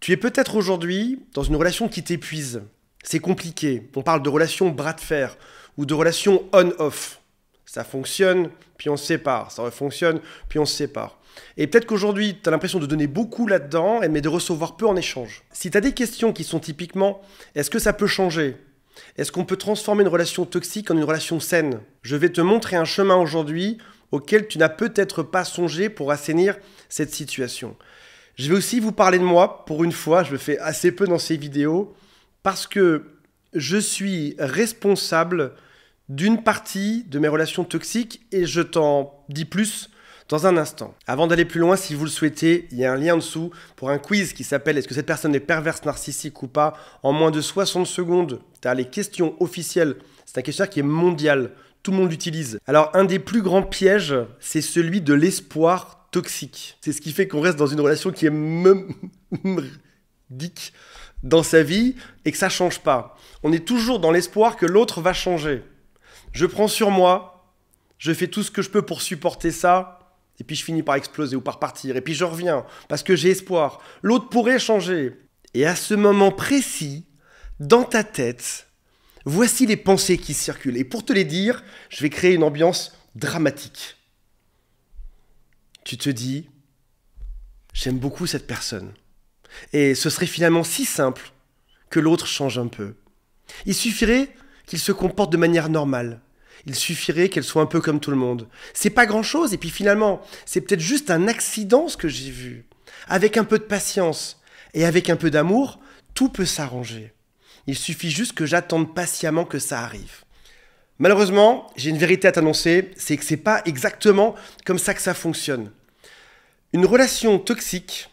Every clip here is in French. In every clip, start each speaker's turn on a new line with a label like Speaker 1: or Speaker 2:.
Speaker 1: Tu es peut-être aujourd'hui dans une relation qui t'épuise. C'est compliqué. On parle de relation bras de fer ou de relation on-off. Ça fonctionne, puis on se sépare. Ça fonctionne, puis on se sépare. Et peut-être qu'aujourd'hui, tu as l'impression de donner beaucoup là-dedans, mais de recevoir peu en échange. Si tu as des questions qui sont typiquement est-ce que ça peut changer Est-ce qu'on peut transformer une relation toxique en une relation saine Je vais te montrer un chemin aujourd'hui auquel tu n'as peut-être pas songé pour assainir cette situation. Je vais aussi vous parler de moi. Pour une fois, je le fais assez peu dans ces vidéos parce que je suis responsable d'une partie de mes relations toxiques et je t'en dis plus dans un instant. Avant d'aller plus loin, si vous le souhaitez, il y a un lien en dessous pour un quiz qui s'appelle Est-ce que cette personne est perverse, narcissique ou pas En moins de 60 secondes, tu les questions officielles. C'est un questionnaire qui est mondial. Tout le monde l'utilise. Alors, un des plus grands pièges, c'est celui de l'espoir c'est ce qui fait qu'on reste dans une relation qui est dick dans sa vie et que ça change pas. On est toujours dans l'espoir que l'autre va changer. Je prends sur moi, je fais tout ce que je peux pour supporter ça, et puis je finis par exploser ou par partir, et puis je reviens parce que j'ai espoir. L'autre pourrait changer. Et à ce moment précis, dans ta tête, voici les pensées qui circulent. Et pour te les dire, je vais créer une ambiance dramatique tu te dis, j'aime beaucoup cette personne. Et ce serait finalement si simple que l'autre change un peu. Il suffirait qu'il se comporte de manière normale. Il suffirait qu'elle soit un peu comme tout le monde. C'est pas grand chose, et puis finalement, c'est peut-être juste un accident ce que j'ai vu. Avec un peu de patience et avec un peu d'amour, tout peut s'arranger. Il suffit juste que j'attende patiemment que ça arrive. Malheureusement, j'ai une vérité à t'annoncer, c'est que ce n'est pas exactement comme ça que ça fonctionne. Une relation toxique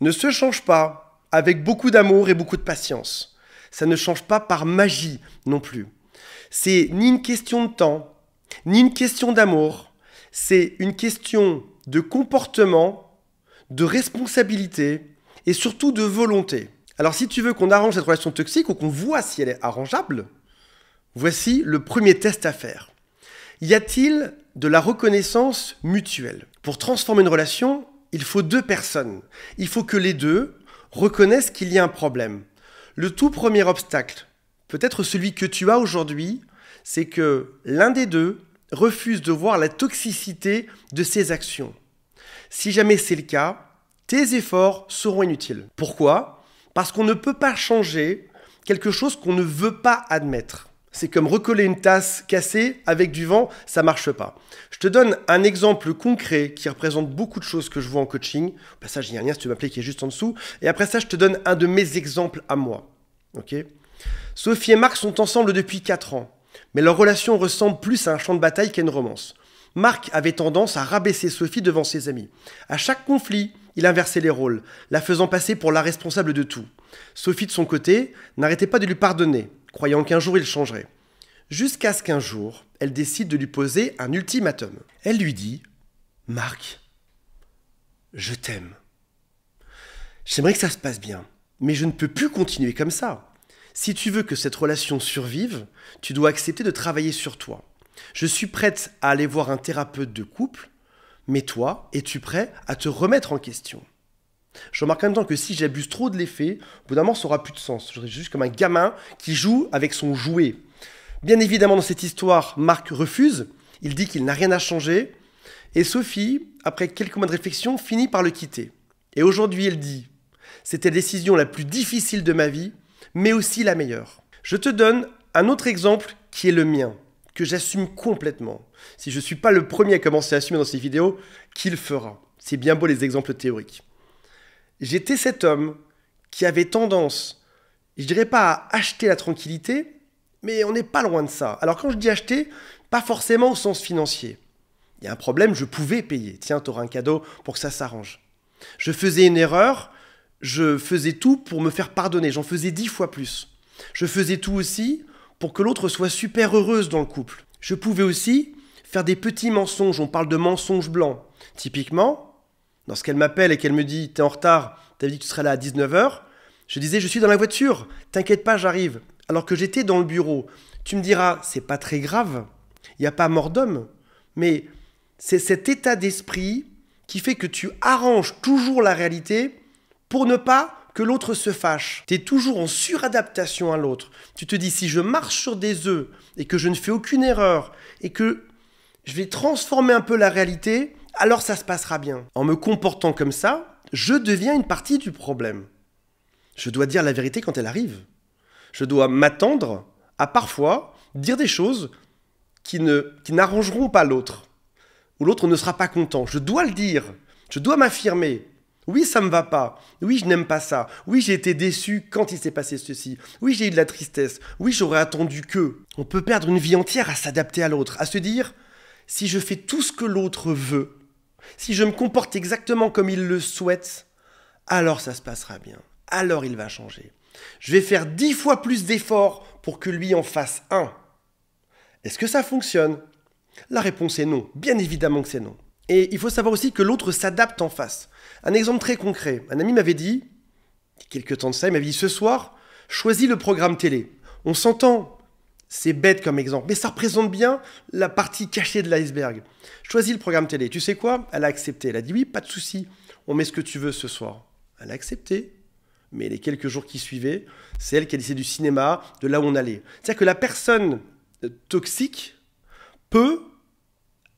Speaker 1: ne se change pas avec beaucoup d'amour et beaucoup de patience. Ça ne change pas par magie non plus. C'est ni une question de temps, ni une question d'amour, c'est une question de comportement, de responsabilité et surtout de volonté. Alors si tu veux qu'on arrange cette relation toxique ou qu'on voit si elle est arrangeable, voici le premier test à faire. Y a-t-il de la reconnaissance mutuelle Pour transformer une relation, il faut deux personnes. Il faut que les deux reconnaissent qu'il y a un problème. Le tout premier obstacle, peut-être celui que tu as aujourd'hui, c'est que l'un des deux refuse de voir la toxicité de ses actions. Si jamais c'est le cas, tes efforts seront inutiles. Pourquoi Parce qu'on ne peut pas changer quelque chose qu'on ne veut pas admettre. C'est comme recoller une tasse cassée avec du vent, ça marche pas. Je te donne un exemple concret qui représente beaucoup de choses que je vois en coaching. Au passage, il un si tu qui est juste en dessous. Et après ça, je te donne un de mes exemples à moi. Sophie et Marc sont ensemble depuis 4 ans, mais leur relation ressemble plus à un champ de bataille qu'à une romance. Marc avait tendance à rabaisser Sophie devant ses amis. À chaque conflit, il inversait les rôles, la faisant passer pour la responsable de tout. Sophie, de son côté, n'arrêtait pas de lui pardonner, croyant qu'un jour il changerait. Jusqu'à ce qu'un jour, elle décide de lui poser un ultimatum. Elle lui dit Marc, je t'aime. J'aimerais que ça se passe bien, mais je ne peux plus continuer comme ça. Si tu veux que cette relation survive, tu dois accepter de travailler sur toi. Je suis prête à aller voir un thérapeute de couple, mais toi, es-tu prêt à te remettre en question je remarque en même temps que si j'abuse trop de l'effet, au bout ça aura plus de sens. Je serai juste comme un gamin qui joue avec son jouet. Bien évidemment, dans cette histoire, Marc refuse. Il dit qu'il n'a rien à changer. Et Sophie, après quelques mois de réflexion, finit par le quitter. Et aujourd'hui, elle dit C'était la décision la plus difficile de ma vie, mais aussi la meilleure. Je te donne un autre exemple qui est le mien, que j'assume complètement. Si je ne suis pas le premier à commencer à assumer dans ces vidéos, qui le fera C'est bien beau les exemples théoriques j'étais cet homme qui avait tendance, je dirais pas à acheter la tranquillité, mais on n'est pas loin de ça. Alors quand je dis acheter, pas forcément au sens financier. Il y a un problème, je pouvais payer. Tiens, t'auras un cadeau pour que ça s'arrange. Je faisais une erreur, je faisais tout pour me faire pardonner, j'en faisais dix fois plus. Je faisais tout aussi pour que l'autre soit super heureuse dans le couple. Je pouvais aussi faire des petits mensonges, on parle de mensonges blancs. Typiquement, Lorsqu'elle m'appelle et qu'elle me dit T'es en retard, t'avais dit que tu serais là à 19h, je disais Je suis dans la voiture, t'inquiète pas, j'arrive. Alors que j'étais dans le bureau. Tu me diras C'est pas très grave, il n'y a pas mort d'homme. Mais c'est cet état d'esprit qui fait que tu arranges toujours la réalité pour ne pas que l'autre se fâche. Tu es toujours en suradaptation à l'autre. Tu te dis si je marche sur des œufs et que je ne fais aucune erreur et que je vais transformer un peu la réalité, alors ça se passera bien. En me comportant comme ça, je deviens une partie du problème. Je dois dire la vérité quand elle arrive. Je dois m'attendre à parfois dire des choses qui n'arrangeront pas l'autre ou l'autre ne sera pas content. Je dois le dire. Je dois m'affirmer. Oui, ça me va pas. Oui, je n'aime pas ça. Oui, j'ai été déçu quand il s'est passé ceci. Oui, j'ai eu de la tristesse. Oui, j'aurais attendu que. On peut perdre une vie entière à s'adapter à l'autre, à se dire si je fais tout ce que l'autre veut, si je me comporte exactement comme il le souhaite, alors ça se passera bien. Alors il va changer. Je vais faire dix fois plus d'efforts pour que lui en fasse un. Est-ce que ça fonctionne La réponse est non. Bien évidemment que c'est non. Et il faut savoir aussi que l'autre s'adapte en face. Un exemple très concret. Un ami m'avait dit, il quelques temps de ça, il m'avait dit ce soir, choisis le programme télé. On s'entend, c'est bête comme exemple, mais ça représente bien la partie cachée de l'iceberg. Choisis le programme télé. Tu sais quoi Elle a accepté. Elle a dit oui, pas de souci. On met ce que tu veux ce soir. Elle a accepté. Mais les quelques jours qui suivaient, c'est elle qui a laissé du cinéma, de là où on allait. C'est-à-dire que la personne euh, toxique peut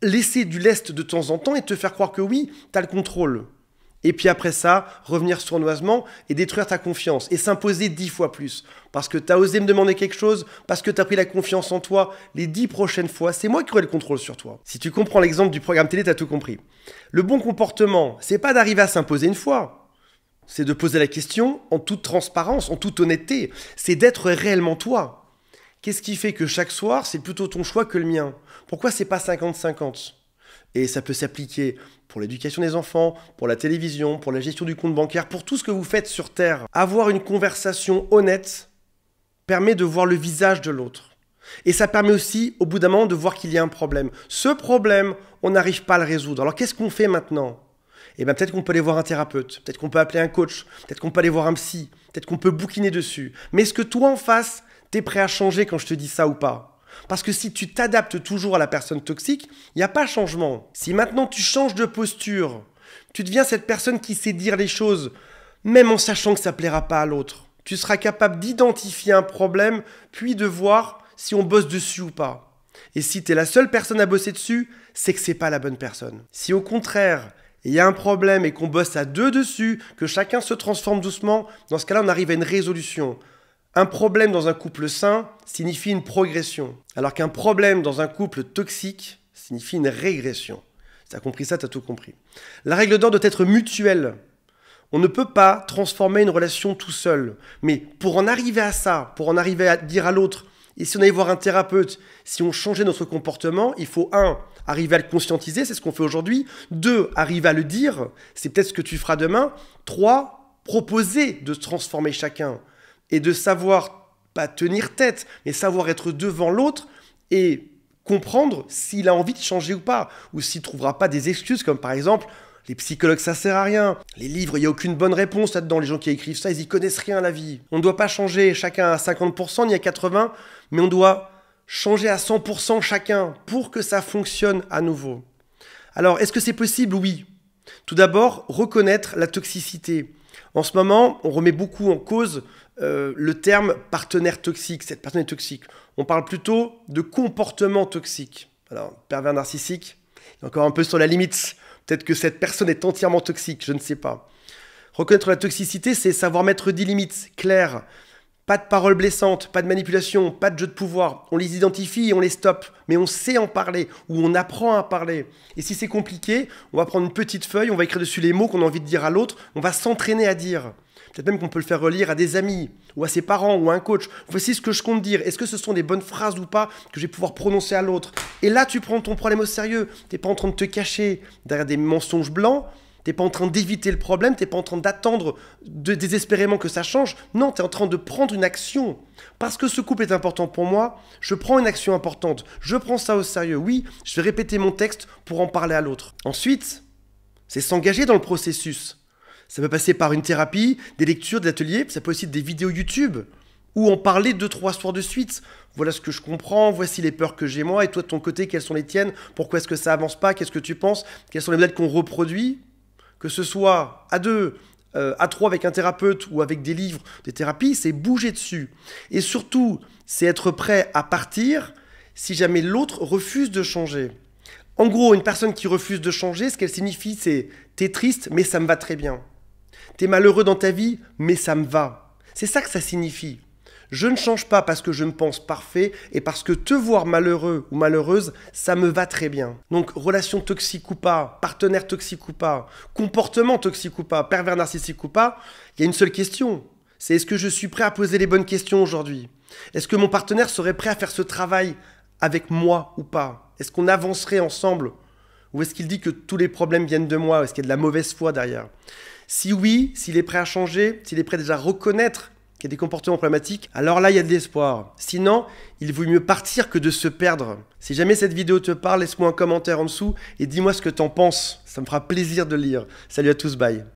Speaker 1: laisser du lest de temps en temps et te faire croire que oui, tu as le contrôle et puis après ça, revenir sournoisement et détruire ta confiance et s'imposer dix fois plus. Parce que t'as osé me demander quelque chose, parce que t'as pris la confiance en toi, les dix prochaines fois, c'est moi qui aurai le contrôle sur toi. Si tu comprends l'exemple du programme télé, t'as tout compris. Le bon comportement, c'est pas d'arriver à s'imposer une fois. C'est de poser la question en toute transparence, en toute honnêteté. C'est d'être réellement toi. Qu'est-ce qui fait que chaque soir, c'est plutôt ton choix que le mien Pourquoi c'est pas 50-50 et ça peut s'appliquer pour l'éducation des enfants, pour la télévision, pour la gestion du compte bancaire, pour tout ce que vous faites sur Terre. Avoir une conversation honnête permet de voir le visage de l'autre. Et ça permet aussi, au bout d'un moment, de voir qu'il y a un problème. Ce problème, on n'arrive pas à le résoudre. Alors qu'est-ce qu'on fait maintenant Eh bien peut-être qu'on peut aller voir un thérapeute, peut-être qu'on peut appeler un coach, peut-être qu'on peut aller voir un psy, peut-être qu'on peut bouquiner dessus. Mais est-ce que toi en face, t'es prêt à changer quand je te dis ça ou pas parce que si tu t'adaptes toujours à la personne toxique, il n'y a pas changement. Si maintenant tu changes de posture, tu deviens cette personne qui sait dire les choses, même en sachant que ça ne plaira pas à l'autre, tu seras capable d'identifier un problème, puis de voir si on bosse dessus ou pas. Et si tu es la seule personne à bosser dessus, c'est que ce n'est pas la bonne personne. Si au contraire, il y a un problème et qu'on bosse à deux dessus, que chacun se transforme doucement, dans ce cas-là, on arrive à une résolution. Un problème dans un couple sain signifie une progression, alors qu'un problème dans un couple toxique signifie une régression. ça t'as compris ça, Tu as tout compris. La règle d'or doit être mutuelle. On ne peut pas transformer une relation tout seul. Mais pour en arriver à ça, pour en arriver à dire à l'autre, et si on allait voir un thérapeute, si on changeait notre comportement, il faut 1. arriver à le conscientiser, c'est ce qu'on fait aujourd'hui. 2. arriver à le dire, c'est peut-être ce que tu feras demain. 3. proposer de transformer chacun et de savoir, pas tenir tête, mais savoir être devant l'autre et comprendre s'il a envie de changer ou pas, ou s'il trouvera pas des excuses, comme par exemple, les psychologues, ça sert à rien. Les livres, il n'y a aucune bonne réponse là-dedans. Les gens qui écrivent ça, ils n'y connaissent rien à la vie. On ne doit pas changer chacun à 50%, ni à 80%, mais on doit changer à 100% chacun pour que ça fonctionne à nouveau. Alors, est-ce que c'est possible Oui. Tout d'abord, reconnaître la toxicité. En ce moment, on remet beaucoup en cause euh, le terme partenaire toxique, cette personne est toxique. On parle plutôt de comportement toxique. Alors, pervers narcissique, encore un peu sur la limite. Peut-être que cette personne est entièrement toxique, je ne sais pas. Reconnaître la toxicité, c'est savoir mettre des limites claires, pas de paroles blessantes, pas de manipulation, pas de jeu de pouvoir. On les identifie on les stoppe. Mais on sait en parler ou on apprend à parler. Et si c'est compliqué, on va prendre une petite feuille, on va écrire dessus les mots qu'on a envie de dire à l'autre, on va s'entraîner à dire. Peut-être même qu'on peut le faire relire à des amis ou à ses parents ou à un coach. Voici ce que je compte dire. Est-ce que ce sont des bonnes phrases ou pas que je vais pouvoir prononcer à l'autre Et là, tu prends ton problème au sérieux. T'es pas en train de te cacher derrière des mensonges blancs T'es pas en train d'éviter le problème, t'es pas en train d'attendre désespérément que ça change. Non, tu es en train de prendre une action. Parce que ce couple est important pour moi, je prends une action importante. Je prends ça au sérieux. Oui, je vais répéter mon texte pour en parler à l'autre. Ensuite, c'est s'engager dans le processus. Ça peut passer par une thérapie, des lectures, des ateliers, ça peut aussi être des vidéos YouTube ou en parler deux, trois soirs de suite. Voilà ce que je comprends, voici les peurs que j'ai moi, et toi de ton côté, quelles sont les tiennes, pourquoi est-ce que ça avance pas, qu'est-ce que tu penses, Quelles sont les modèles qu'on reproduit que ce soit à deux, euh, à trois avec un thérapeute ou avec des livres, des thérapies, c'est bouger dessus. Et surtout, c'est être prêt à partir si jamais l'autre refuse de changer. En gros, une personne qui refuse de changer, ce qu'elle signifie, c'est t'es triste, mais ça me va très bien. T'es malheureux dans ta vie, mais ça me va. C'est ça que ça signifie. Je ne change pas parce que je me pense parfait et parce que te voir malheureux ou malheureuse, ça me va très bien. Donc relation toxique ou pas, partenaire toxique ou pas, comportement toxique ou pas, pervers narcissique ou pas, il y a une seule question. C'est est-ce que je suis prêt à poser les bonnes questions aujourd'hui Est-ce que mon partenaire serait prêt à faire ce travail avec moi ou pas Est-ce qu'on avancerait ensemble Ou est-ce qu'il dit que tous les problèmes viennent de moi Est-ce qu'il y a de la mauvaise foi derrière Si oui, s'il est prêt à changer, s'il est prêt déjà à reconnaître a des comportements problématiques, alors là, il y a de l'espoir. Sinon, il vaut mieux partir que de se perdre. Si jamais cette vidéo te parle, laisse-moi un commentaire en dessous et dis-moi ce que t'en penses. Ça me fera plaisir de lire. Salut à tous, bye.